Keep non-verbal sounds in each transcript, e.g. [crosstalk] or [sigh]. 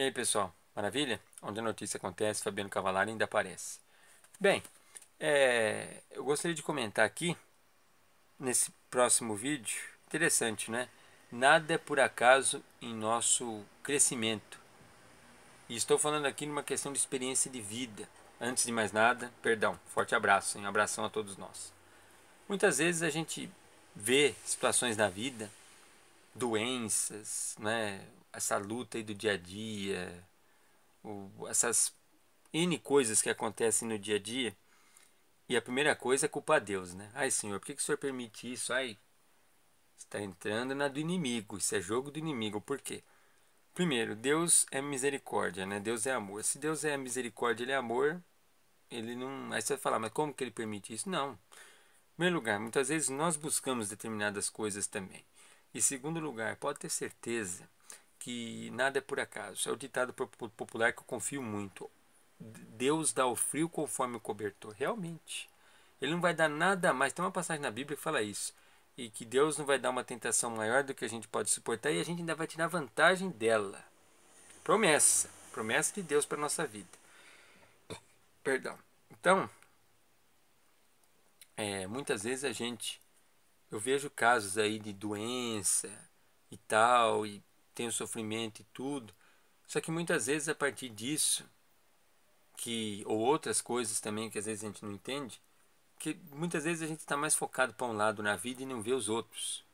E aí, pessoal? Maravilha? Onde a notícia acontece, Fabiano Cavalari ainda aparece. Bem, é, eu gostaria de comentar aqui, nesse próximo vídeo, interessante, né? Nada é por acaso em nosso crescimento. E estou falando aqui numa questão de experiência de vida. Antes de mais nada, perdão, forte abraço, hein? um abração a todos nós. Muitas vezes a gente vê situações na vida, doenças, né? essa luta aí do dia a dia, o, essas N coisas que acontecem no dia a dia. E a primeira coisa é culpar Deus, né? Ai, Senhor, por que, que o Senhor permite isso? Ai, está entrando na do inimigo, isso é jogo do inimigo. Por quê? Primeiro, Deus é misericórdia, né? Deus é amor. Se Deus é misericórdia, Ele é amor, ele não. Aí você vai falar, mas como que ele permite isso? Não. Em primeiro lugar, muitas vezes nós buscamos determinadas coisas também. E segundo lugar, pode ter certeza que nada é por acaso. É o ditado popular que eu confio muito. Deus dá o frio conforme o cobertor. Realmente. Ele não vai dar nada mais. Tem uma passagem na Bíblia que fala isso. E que Deus não vai dar uma tentação maior do que a gente pode suportar e a gente ainda vai tirar vantagem dela. Promessa. Promessa de Deus para a nossa vida. Perdão. Então, é, muitas vezes a gente. Eu vejo casos aí de doença e tal, e tem o sofrimento e tudo. Só que muitas vezes a partir disso, que ou outras coisas também que às vezes a gente não entende, que muitas vezes a gente está mais focado para um lado na vida e não vê os outros.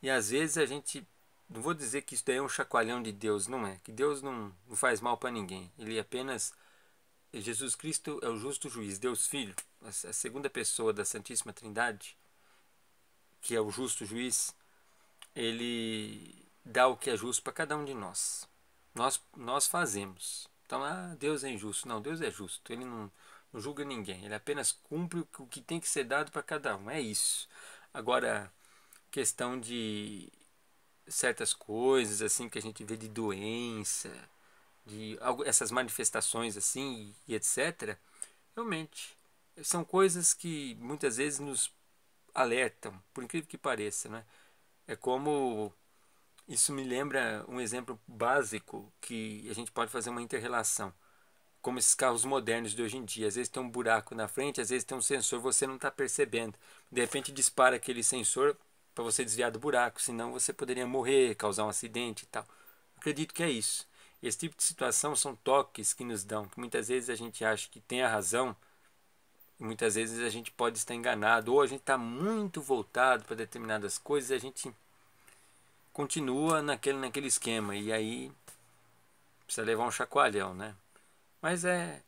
E às vezes a gente, não vou dizer que isso daí é um chacoalhão de Deus, não é? Que Deus não, não faz mal para ninguém. Ele é apenas Jesus Cristo é o justo juiz, Deus Filho, a segunda pessoa da Santíssima Trindade, que é o justo juiz, ele dá o que é justo para cada um de nós. Nós, nós fazemos. Então, ah, Deus é injusto. Não, Deus é justo. Ele não, não julga ninguém. Ele apenas cumpre o que tem que ser dado para cada um. É isso. Agora, questão de certas coisas assim que a gente vê de doença, de algo, essas manifestações assim e etc. Realmente são coisas que muitas vezes nos alertam, por incrível que pareça, né? É como isso me lembra um exemplo básico que a gente pode fazer uma interrelação. Como esses carros modernos de hoje em dia, às vezes tem um buraco na frente, às vezes tem um sensor, você não está percebendo. De repente dispara aquele sensor para você desviar do buraco, senão você poderia morrer, causar um acidente e tal. Acredito que é isso. Esse tipo de situação são toques que nos dão, que muitas vezes a gente acha que tem a razão, e muitas vezes a gente pode estar enganado, ou a gente está muito voltado para determinadas coisas e a gente continua naquele, naquele esquema. E aí precisa levar um chacoalhão, né? Mas é.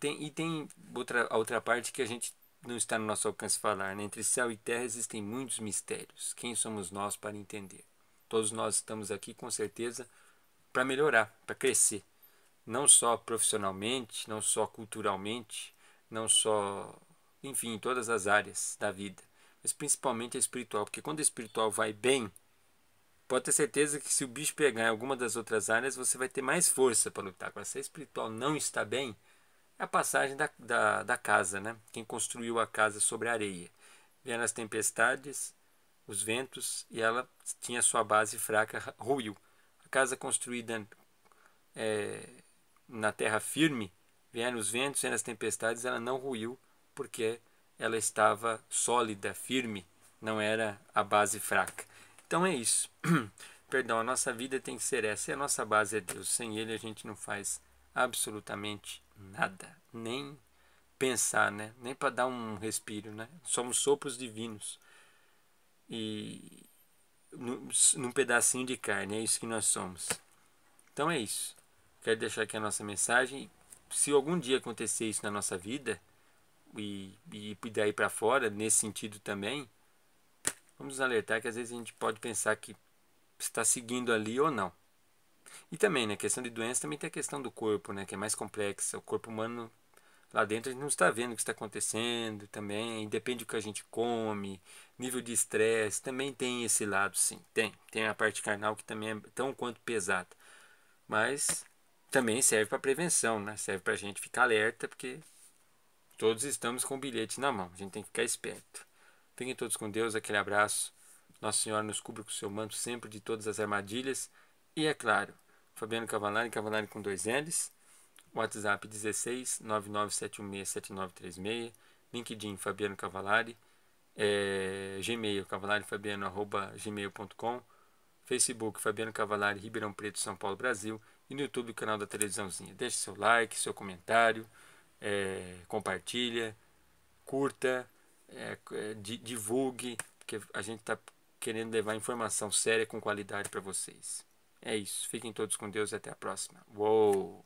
Tem, e tem outra, a outra parte que a gente não está no nosso alcance falar. Né? Entre céu e terra existem muitos mistérios. Quem somos nós para entender? Todos nós estamos aqui, com certeza, para melhorar, para crescer. Não só profissionalmente, não só culturalmente, não só. Enfim, em todas as áreas da vida. Mas principalmente a espiritual. Porque quando a espiritual vai bem, Pode ter certeza que se o bicho pegar em alguma das outras áreas, você vai ter mais força para lutar. Agora, se a espiritual não está bem, é a passagem da, da, da casa, né? Quem construiu a casa sobre a areia. Vieram as tempestades, os ventos, e ela tinha sua base fraca, ruiu. A casa construída é, na terra firme, vieram os ventos, vieram as tempestades, ela não ruiu, porque ela estava sólida, firme, não era a base fraca. Então é isso. [clears throat] Perdão, a nossa vida tem que ser essa. E a nossa base é Deus. Sem Ele a gente não faz absolutamente nada. Nem pensar, né? Nem para dar um respiro, né? Somos sopros divinos. E num, pedacinho de carne, é isso que nós somos. Então é isso. Quero deixar aqui a nossa mensagem. Se algum dia acontecer isso na nossa vida, e, e daí para fora, nesse sentido também, Vamos alertar que às vezes a gente pode pensar que está seguindo ali ou não. E também, na né, questão de doença, também tem a questão do corpo, né, que é mais complexa. O corpo humano lá dentro a gente não está vendo o que está acontecendo também, depende do que a gente come, nível de estresse, também tem esse lado sim, tem. Tem a parte carnal que também é tão quanto pesada. Mas também serve para prevenção, né? Serve para a gente ficar alerta, porque todos estamos com o bilhete na mão, a gente tem que ficar esperto. Fiquem todos com Deus, aquele abraço. Nossa Senhora nos cubra com seu manto sempre de todas as armadilhas. E é claro, Fabiano Cavalari, Cavalari com dois L's. WhatsApp 16 997167936. LinkedIn Fabiano Cavalari. É, Gmail, cavalarifabiano.gmail.com. Facebook, Fabiano Cavalari, Ribeirão Preto, São Paulo, Brasil. E no YouTube, canal da Televisãozinha. Deixe seu like, seu comentário. É, compartilha, curta é, é divulgue, porque a gente está querendo levar informação séria com qualidade para vocês. É isso. Fiquem todos com Deus e até a próxima. Uou!